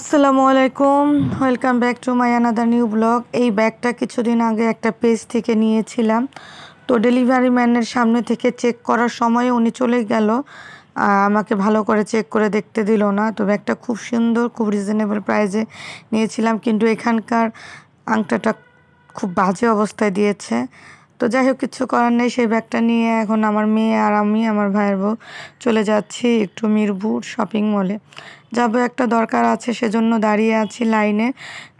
আসসালামু আলাইকুম welcome back to my another new blog এই ব্যাগটা কিছুদিন আগে একটা পেজ থেকে নিয়েছিলাম তো ডেলিভারি ম্যানের সামনে থেকে চেক করার সময় উনি চলে গেল আমাকে ভালো করে চেক করে দেখতে দিল না তো ব্যাগটা খুব সুন্দর খুব রিজনেবল প্রাইজে নিয়েছিলাম কিন্তু এখানকার আংটাটা খুব বাজে অবস্থায় দিয়েছে তো যাই হোক কিছু করার নেই সেই ব্যাগটা নিয়ে এখন আমার মেয়ে আর আমি আমার ভাইয়ের বউ চলে যাচ্ছি একটু মিরপুর শপিং মলে যাবো একটা দরকার আছে সেজন্য দাঁড়িয়ে আছি লাইনে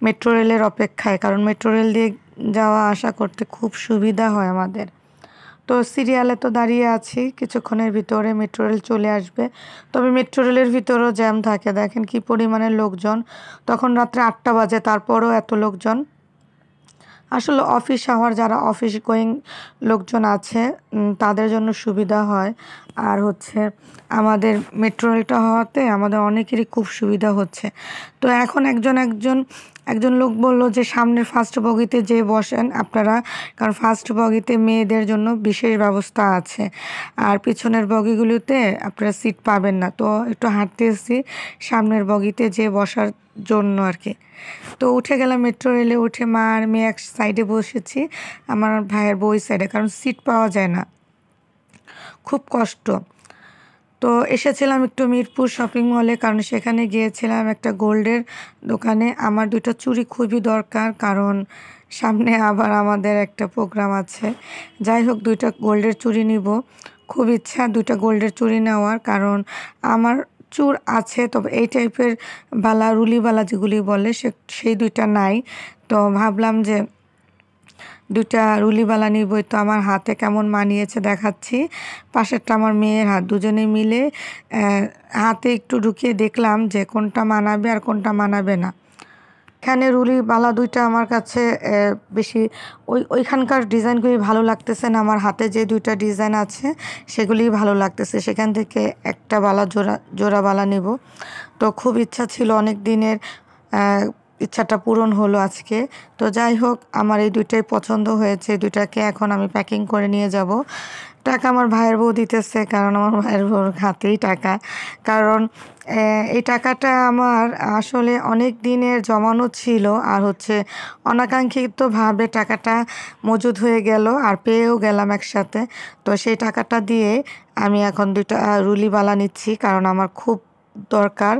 মেট্রো রেলের অপেক্ষায় কারণ মেট্রো রেল দিয়ে যাওয়া আসা করতে খুব সুবিধা হয় আমাদের তো সিরিয়ালে তো দাঁড়িয়ে আছি কিছুক্ষণের ভিতরে মেট্রো রেল চলে আসবে তবে মেট্রো রেলের ভিতরেও জ্যাম থাকে দেখেন কি পরিমাণে লোকজন তখন রাত্রে আটটা বাজে তারপরও এত লোকজন আসলে অফিস আওয়ার যারা অফিস গোয়িং লোকজন আছে তাদের জন্য সুবিধা হয় আর হচ্ছে আমাদের মেট্রো রেলটা হওয়াতে আমাদের অনেকেরই খুব সুবিধা হচ্ছে তো এখন একজন একজন একজন লোক বলল যে সামনের ফার্স্ট বগিতে যে বসেন আপনারা কারণ ফার্স্ট বগিতে মেয়েদের জন্য বিশেষ ব্যবস্থা আছে আর পিছনের বগিগুলিতে আপনারা সিট পাবেন না তো একটু হাঁটতে এসেছি সামনের বগিতে যে বসার জন্য আর কি তো উঠে গেলাম মেট্রো রেলে উঠে মা আর মেয়ে এক সাইডে বসেছি আমার ভাইয়ের বই সাইডে কারণ সিট পাওয়া যায় না খুব কষ্ট তো এসেছিলাম একটু মিরপুর শপিং মলে কারণ সেখানে গিয়েছিলাম একটা গোল্ডের দোকানে আমার দুটো চুরি খুবই দরকার কারণ সামনে আবার আমাদের একটা প্রোগ্রাম আছে যাই হোক দুইটা গোল্ডের চুড়ি নিব খুব ইচ্ছা দুইটা গোল্ডের চুরি নেওয়ার কারণ আমার চুর আছে তবে এই টাইপের বালা রুলিবালা যেগুলি বলে সে সেই দুইটা নাই তো ভাবলাম যে দুইটা রুলিবালা নিব তো আমার হাতে কেমন মানিয়েছে দেখাচ্ছি পাশেরটা আমার মেয়ের হাত দুজনে মিলে হাতে একটু ঢুকিয়ে দেখলাম যে কোনটা মানাবে আর কোনটা মানাবে না এখানে রুলি বালা দুইটা আমার কাছে বেশি ওই ওইখানকার ডিজাইনগুলি ভালো লাগতেছে না আমার হাতে যে দুইটা ডিজাইন আছে সেগুলি ভালো লাগতেছে সেখান থেকে একটা বালা জোড়া জোড়া বালা নিব তো খুব ইচ্ছা ছিল অনেক দিনের ইচ্ছাটা পূরণ হলো আজকে তো যাই হোক আমার এই দুইটাই পছন্দ হয়েছে দুইটাকে এখন আমি প্যাকিং করে নিয়ে যাব টাকা আমার ভাইয়ের বউ দিতেছে কারণ আমার ভাইয়ের বউর হাতেই টাকা কারণ এই টাকাটা আমার আসলে অনেক দিনের জমানো ছিল আর হচ্ছে অনাকাঙ্ক্ষিতভাবে টাকাটা মজুদ হয়ে গেল আর পেয়েও গেলাম একসাথে তো সেই টাকাটা দিয়ে আমি এখন দুইটা রুলিবালা নিচ্ছি কারণ আমার খুব দরকার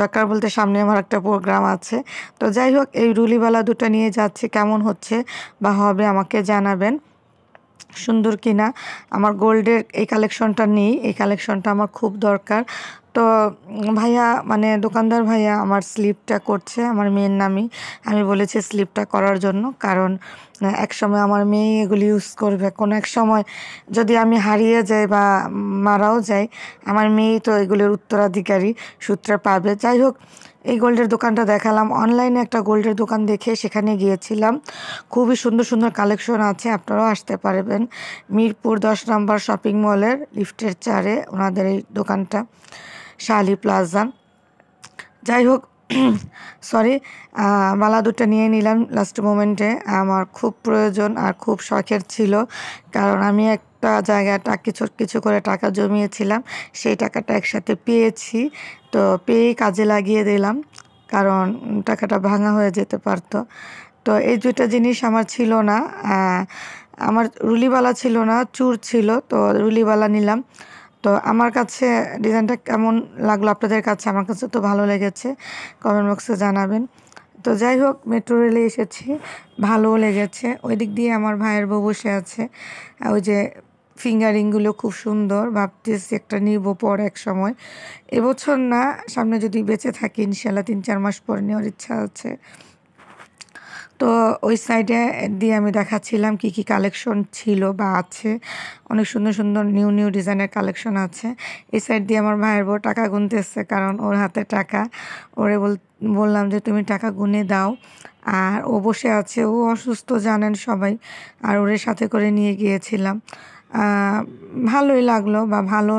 দরকার বলতে সামনে আমার একটা প্রোগ্রাম আছে তো যাই হোক এই রুলিবালা দুটো নিয়ে যাচ্ছি কেমন হচ্ছে বা হবে আমাকে জানাবেন সুন্দর কিনা আমার গোল্ডের এই কালেকশনটা নেই এই কালেকশনটা আমার খুব দরকার তো ভাইয়া মানে দোকানদার ভাইয়া আমার স্লিপটা করছে আমার মেয়ের নামই আমি বলেছি স্লিপটা করার জন্য কারণ এক সময় আমার মেয়ে এগুলি ইউজ করবে কোনো এক সময় যদি আমি হারিয়ে যাই বা মারাও যাই আমার মেয়েই তো এগুলোর উত্তরাধিকারী সূত্রে পাবে যাই হোক এই গোল্ডের দোকানটা দেখালাম অনলাইনে একটা গোল্ডের দোকান দেখে সেখানে গিয়েছিলাম খুবই সুন্দর সুন্দর কালেকশন আছে আপনারাও আসতে পারবেন মিরপুর দশ নম্বর শপিং মলের লিফটের চারে ওনাদের এই দোকানটা শালি প্লাজা যাই হোক সরি মালা দুটো নিয়ে নিলাম লাস্ট মোমেন্টে আমার খুব প্রয়োজন আর খুব শখের ছিল কারণ আমি একটা জায়গাটা কিছু কিছু করে টাকা জমিয়েছিলাম সেই টাকাটা একসাথে পেয়েছি তো পেয়ে কাজে লাগিয়ে দিলাম কারণ টাকাটা ভাঙা হয়ে যেতে পারতো তো এই দুইটা জিনিস আমার ছিল না আমার রুলিবালা ছিল না চুর ছিল তো রুলিবালা নিলাম তো আমার কাছে ডিজাইনটা কেমন লাগলো আপনাদের কাছে আমার কাছে তো ভালো লেগেছে কমেন্ট বক্সে জানাবেন তো যাই হোক মেট্রো রেলে এসেছি ভালোও লেগেছে ওই দিক দিয়ে আমার ভাইয়ের বউ বসে আছে ওই যে ফিঙ্গারিংগুলো খুব সুন্দর ভাবতেছি একটা নিব পর এক সময় এবছর না সামনে যদি বেঁচে থাকি ইনশাল্লাহ তিন চার মাস পর নেওয়ার ইচ্ছা আছে তো ওই সাইডে দিয়ে আমি দেখাচ্ছিলাম কি কি কালেকশন ছিল বা আছে অনেক সুন্দর সুন্দর নিউ নিউ ডিজাইনের কালেকশন আছে এই সাইড দিয়ে আমার ভাইয়ের বউ টাকা গুনতে এসছে কারণ ওর হাতে টাকা ওরে বল বললাম যে তুমি টাকা গুনে দাও আর ও বসে আছে ও অসুস্থ জানেন সবাই আর ওরের সাথে করে নিয়ে গিয়েছিলাম ভালোই লাগলো বা ভালো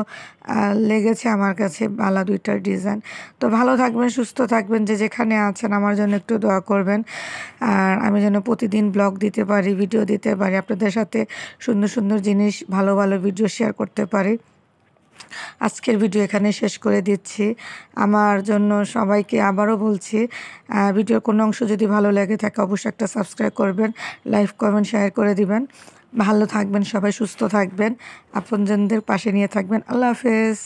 লেগেছে আমার কাছে বালা দুইটার ডিজাইন তো ভালো থাকবেন সুস্থ থাকবেন যে যেখানে আছেন আমার জন্য একটু দোয়া করবেন আর আমি যেন প্রতিদিন ব্লগ দিতে পারি ভিডিও দিতে পারি আপনাদের সাথে সুন্দর সুন্দর জিনিস ভালো ভালো ভিডিও শেয়ার করতে পারি আজকের ভিডিও এখানে শেষ করে দিচ্ছি আমার জন্য সবাইকে আবারও বলছি ভিডিওর কোনো অংশ যদি ভালো লাগে থাকে অবশ্যই একটা সাবস্ক্রাইব করবেন লাইভ কমেন্ট শেয়ার করে দিবেন ভালো থাকবেন সবাই সুস্থ থাকবেন আপনজনদের পাশে নিয়ে থাকবেন আল্লাহ হাফেজ